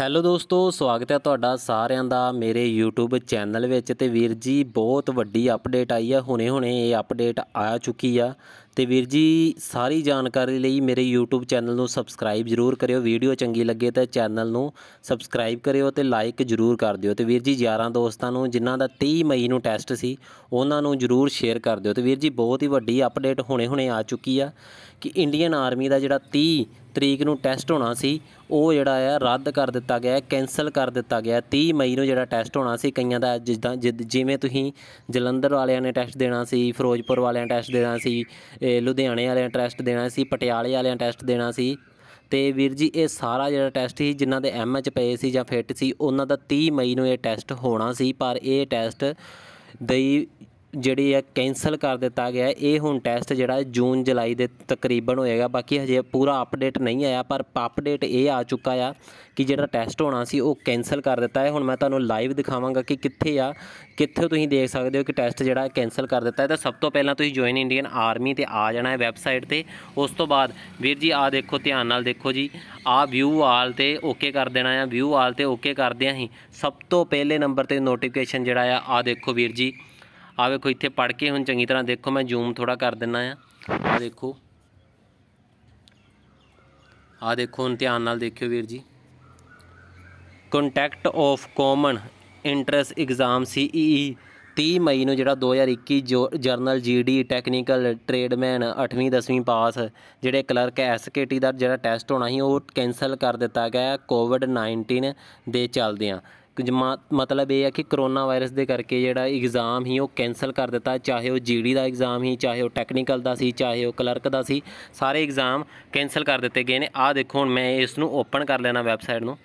hello ਦੋਸਤੋ ਸਵਾਗਤ ਹੈ ਤੁਹਾਡਾ ਸਾਰਿਆਂ ਦਾ ਮੇਰੇ YouTube ਚੈਨਲ ਵਿੱਚ ਤੇ ਵੀਰ ਜੀ ਬਹੁਤ ਵੱਡੀ ਅਪਡੇਟ ਆਈ ਹੈ ਹੁਣੇ-ਹੁਣੇ ਇਹ ਅਪਡੇਟ ਆ ਚੁੱਕੀ ਆ ਤੇ ਵੀਰ ਜੀ ਸਾਰੀ ਜਾਣਕਾਰੀ ਲਈ ਮੇਰੇ YouTube ਚੈਨਲ ਨੂੰ ਸਬਸਕ੍ਰਾਈਬ ਜ਼ਰੂਰ ਕਰਿਓ ਵੀਡੀਓ ਚੰਗੀ ਲੱਗੇ ਤਾਂ ਚੈਨਲ ਨੂੰ ਸਬਸਕ੍ਰਾਈਬ ਕਰਿਓ ਤੇ ਲਾਈਕ ਜ਼ਰੂਰ ਕਰ ਦਿਓ ਤੇ ਵੀਰ ਜੀ ਯਾਰਾਂ ਦੋਸਤਾਂ ਨੂੰ ਜਿਨ੍ਹਾਂ ਦਾ 30 ਮਈ ਨੂੰ ਟੈਸਟ ਸੀ ਉਹਨਾਂ ਨੂੰ ਜ਼ਰੂਰ ਸ਼ੇਅਰ ਕਰ ਦਿਓ ਤੇ ਵੀਰ ਜੀ ਬਹੁਤ ਹੀ ਵੱਡੀ ਅਪਡੇਟ ਹੁਣੇ-ਹੁਣੇ ਆ ਚੁੱਕੀ ਆ ਕਿ ਇੰਡੀਅਨ ਆਰਮੀ ਦਾ ਜਿਹੜਾ 30 ਤਰੀਕ ਨੂੰ ਟੈਸਟ ਹੋਣਾ ਸੀ ਉਹ ਜਿਹੜਾ ਆ ਰੱਦ ਕਰ ਦਿੱਤਾ ਗਿਆ ਕੈਨਸਲ ਕਰ ਦਿੱਤਾ ਗਿਆ 30 ਮਈ ਨੂੰ ਜਿਹੜਾ ਟੈਸਟ ਹੋਣਾ ਸੀ ਕਈਆਂ ਦਾ ਜਿੱਦਾਂ ਜਿਵੇਂ ਤੁਸੀਂ ਜਲੰਧਰ ਵਾਲਿਆਂ ਨੇ ਟੈਸਟ ਦੇਣਾ ਸੀ ਫਿਰੋਜ਼ਪੁਰ ਵਾਲਿਆਂ ਟੈਸਟ ਦੇਣਾ ਸੀ ਲੁਧਿਆਣੇ ਵਾਲਿਆਂ ਟੈਸਟ ਦੇਣਾ ਸੀ ਪਟਿਆਲੇ ਵਾਲਿਆਂ ਟੈਸਟ ਦੇਣਾ ਸੀ ਤੇ ਵੀਰ ਜੀ ਇਹ ਸਾਰਾ ਜਿਹੜਾ ਟੈਸਟ ਸੀ ਜਿਨ੍ਹਾਂ ਦੇ ਐਮਐਚ ਪਏ ਸੀ ਜਾਂ ਫਿੱਟ ਸੀ ਉਹਨਾਂ ਦਾ 30 ਮਈ ਨੂੰ ਇਹ ਟੈਸਟ ਹੋਣਾ ਸੀ ਪਰ ਇਹ ਟੈਸਟ ਦੇ ਜਿਹੜੀ ਹੈ ਕੈਨਸਲ ਕਰ ਦਿੱਤਾ ਗਿਆ ਇਹ ਹੁਣ ਟੈਸਟ ਜਿਹੜਾ ਜੂਨ ਜੁਲਾਈ ਦੇ ਤਕਰੀਬਨ ਹੋਏਗਾ ਬਾਕੀ ਹਜੇ ਪੂਰਾ ਅਪਡੇਟ ਨਹੀਂ ਆਇਆ ਪਰ ਅਪਡੇਟ ਇਹ ਆ ਚੁੱਕਾ ਆ ਕਿ ਜਿਹੜਾ ਟੈਸਟ ਹੋਣਾ ਸੀ ਉਹ ਕੈਨਸਲ ਕਰ ਦਿੱਤਾ ਹੈ ਹੁਣ ਮੈਂ ਤੁਹਾਨੂੰ ਲਾਈਵ ਦਿਖਾਵਾਂਗਾ ਕਿ ਕਿੱਥੇ ਆ ਕਿੱਥੇ ਤੁਸੀਂ ਦੇਖ ਸਕਦੇ ਹੋ ਕਿ ਟੈਸਟ ਜਿਹੜਾ ਕੈਨਸਲ ਕਰ ਦਿੱਤਾ ਹੈ ਤਾਂ ਸਭ ਤੋਂ ਪਹਿਲਾਂ ਤੁਸੀਂ ਜੁਆਇਨ ਇੰਡੀਅਨ ਆਰਮੀ ਤੇ ਆ ਜਾਣਾ ਹੈ ਵੈਬਸਾਈਟ ਤੇ ਉਸ ਤੋਂ ਬਾਅਦ ਵੀਰ ਜੀ ਆ ਦੇਖੋ ਧਿਆਨ ਨਾਲ ਦੇਖੋ ਜੀ ਆ ਵਿਊ ਆਲ ਤੇ ਓਕੇ ਕਰ ਦੇਣਾ ਆ ਵਿਊ ਆਲ ਤੇ ਓਕੇ ਕਰਦੇ ਆਂ ਹੀ ਸਭ ਤੋਂ ਪਹਿਲੇ ਨੰਬਰ ਤੇ ਨੋਟੀਫਿਕੇਸ਼ਨ ਜਿਹੜਾ ਆ ਆ ਦੇਖੋ ਵੀਰ ਜੀ ਆ ਵੇਖੋ ਇੱਥੇ ਪੜ ਕੇ ਹੁਣ ਚੰਗੀ ਤਰ੍ਹਾਂ ਦੇਖੋ ਮੈਂ ਜ਼ੂਮ ਥੋੜਾ ਕਰ ਦਿੰਨਾ ਆ ਆ ਦੇਖੋ ਆ ਦੇਖੋ ਹੁਣ ਧਿਆਨ ਨਾਲ ਦੇਖਿਓ ਵੀਰ ਜੀ contact of common interest exam CE 30 ਮਈ ਨੂੰ ਜਿਹੜਾ 2021 ਜਰਨਲ ਜੀਡੀ ਟੈਕਨੀਕਲ ਟ੍ਰੇਡਮੈਨ 8ਵੀਂ 10ਵੀਂ ਪਾਸ ਜਿਹੜੇ ਕਲਰਕ ਐਸਕੇਟੀ ਦਾ ਜਿਹੜਾ ਟੈਸਟ ਹੋਣਾ ਸੀ ਉਹ ਕੈਨਸਲ ਕਰ ਦਿੱਤਾ ਗਿਆ ਕੋਵਿਡ 19 ਦੇ ਚੱਲਦਿਆਂ ਮਤਲਬ ਇਹ ਆ ਕਿ ਕਰੋਨਾ ਵਾਇਰਸ ਦੇ ਕਰਕੇ ਜਿਹੜਾ ਐਗਜ਼ਾਮ ਹੀ ਉਹ ਕੈਨਸਲ ਕਰ ਦਿੱਤਾ ਚਾਹੇ ਉਹ ਜੀਡੀ ਦਾ ਐਗਜ਼ਾਮ ਹੀ ਚਾਹੇ ਉਹ ਟੈਕਨੀਕਲ ਦਾ ਸੀ ਚਾਹੇ ਉਹ ਕਲਰਕ ਦਾ ਸੀ ਸਾਰੇ ਐਗਜ਼ਾਮ ਕੈਨਸਲ ਕਰ ਦਿੱਤੇ ਗਏ ਨੇ ਆਹ ਦੇਖੋ ਹੁਣ ਮੈਂ ਇਸ ਨੂੰ ਓਪਨ ਕਰ ਲੈਣਾ ਵੈਬਸਾਈਟ ਨੂੰ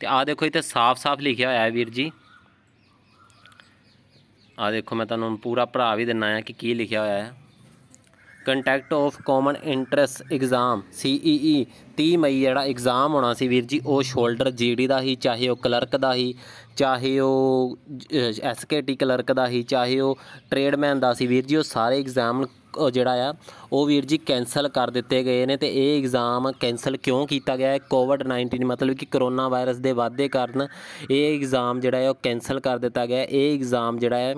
ਤੇ ਆਹ ਦੇਖੋ ਇੱਥੇ ਸਾਫ਼-ਸਾਫ਼ ਲਿਖਿਆ ਹੋਇਆ ਹੈ ਵੀਰ ਜੀ ਆਹ ਦੇਖੋ ਮੈਂ ਤੁਹਾਨੂੰ ਪੂਰਾ ਭਰਾ ਵੀ ਦਿੰਨਾ ਆ ਕਿ ਕੀ ਲਿਖਿਆ ਹੋਇਆ ਹੈ contact of common interest exam CEE 30 ਮਈ ਜਿਹੜਾ ਐਗਜ਼ਾਮ ਹੋਣਾ ਸੀ ਵੀਰ ਜੀ ਉਹ ਸ਼ੋਲਡਰ ਜੀਡੀ ਦਾ ਹੀ ਚਾਹੇ ਉਹ ਕਲਰਕ ਦਾ ਹੀ ਚਾਹੇ ਉਹ ਐਸਕੇਟੀ ਕਲਰਕ ਦਾ ਹੀ ਚਾਹੇ ਉਹ ਟ੍ਰੇਡਮੈਨ ਦਾ ਸੀ ਵੀਰ ਜੀ ਉਹ ਸਾਰੇ ਐਗਜ਼ਾਮ ਜਿਹੜਾ ਆ ਉਹ ਵੀਰ ਜੀ ਕੈਨਸਲ ਕਰ ਦਿੱਤੇ ਗਏ ਨੇ ਤੇ ਇਹ ਐਗਜ਼ਾਮ ਕੈਨਸਲ ਕਿਉਂ ਕੀਤਾ ਗਿਆ ਹੈ ਕੋਵਿਡ 19 ਮਤਲਬ ਕਿ ਕਰੋਨਾ ਵਾਇਰਸ ਦੇ ਵਾਧੇ ਕਾਰਨ ਇਹ ਐਗਜ਼ਾਮ ਜਿਹੜਾ ਹੈ ਉਹ ਕੈਨਸਲ ਕਰ ਦਿੱਤਾ ਗਿਆ ਇਹ ਐਗਜ਼ਾਮ ਜਿਹੜਾ ਹੈ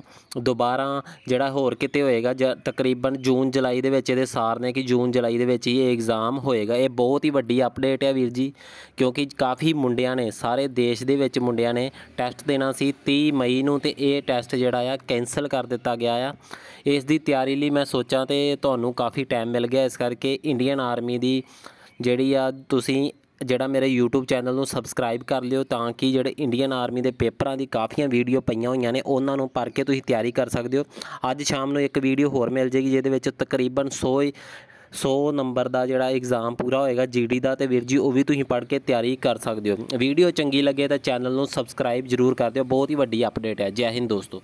ਦੁਬਾਰਾ ਜਿਹੜਾ ਹੋਰ ਕਿਤੇ ਹੋਏਗਾ ਤਕਰੀਬਨ ਜੂਨ ਜੁਲਾਈ ਦੇ ਵਿੱਚ ਇਹਦੇ ਸਾਰ ਨੇ ਕਿ ਜੂਨ ਜੁਲਾਈ ਦੇ ਵਿੱਚ ਹੀ ਇਹ ਐਗਜ਼ਾਮ ਹੋਏਗਾ ਇਹ ਬਹੁਤ ਹੀ ਵੱਡੀ ਅਪਡੇਟ ਹੈ ਵੀਰ ਜੀ ਕਿਉਂਕਿ ਕਾਫੀ ਮੁੰਡਿਆਂ ਨੇ ਸਾਰੇ ਦੇਸ਼ ਦੇ ਵਿੱਚ ਮੁੰਡਿਆਂ ਨੇ ਟੈਸਟ ਦੇਣਾ ਸੀ 30 ਮਈ ਨੂੰ ਤੇ ਇਹ ਟੈਸਟ ਜਿਹੜਾ ਆ ਕੈਨਸਲ ਕਰ ਦਿੱਤਾ ਗਿਆ ਆ ਇਸ ਦੀ ਤਿਆਰੀ ਲਈ ਮੈਂ ਸੋਚਾਂ ਤੇ ਤੁਹਾਨੂੰ ਕਾਫੀ ਟਾਈਮ ਮਿਲ ਗਿਆ ਇਸ ਕਰਕੇ ਇੰਡੀਅਨ ਆਰਮੀ ਦੀ ਜਿਹੜੀ ਆ ਤੁਸੀਂ ਜਿਹੜਾ ਮੇਰੇ YouTube ਚੈਨਲ ਨੂੰ ਸਬਸਕ੍ਰਾਈਬ ਕਰ ਲਿਓ ਤਾਂ ਕਿ ਜਿਹੜੇ ਇੰਡੀਅਨ ਆਰਮੀ ਦੇ ਪੇਪਰਾਂ ਦੀ ਕਾਫੀਆਂ ਵੀਡੀਓ ਪਈਆਂ ਹੋਈਆਂ ਨੇ ਉਹਨਾਂ ਨੂੰ ਪੜ੍ਹ ਕੇ ਤੁਸੀਂ ਤਿਆਰੀ ਕਰ ਸਕਦੇ ਹੋ ਅੱਜ ਸ਼ਾਮ ਨੂੰ ਇੱਕ ਵੀਡੀਓ ਹੋਰ ਮਿਲ ਜੇਗੀ ਜਿਹਦੇ ਵਿੱਚ ਤਕਰੀਬਨ 100 100 ਨੰਬਰ ਦਾ ਜਿਹੜਾ ਐਗਜ਼ਾਮ ਪੂਰਾ ਹੋਏਗਾ ਜੀਡੀ ਦਾ ਤੇ ਵੀਰ ਜੀ ਉਹ ਵੀ ਤੁਸੀਂ ਪੜ੍ਹ ਕੇ ਤਿਆਰੀ ਕਰ ਸਕਦੇ ਹੋ ਵੀਡੀਓ ਚੰਗੀ ਲੱਗੇ ਤਾਂ ਚੈਨਲ ਨੂੰ ਸਬਸਕ੍ਰਾਈਬ ਜ਼ਰੂਰ ਕਰ ਦਿਓ ਬਹੁਤ ਹੀ ਵੱਡੀ ਅਪਡੇਟ ਹੈ ਜੈ ਹਿੰਦ ਦੋਸਤੋ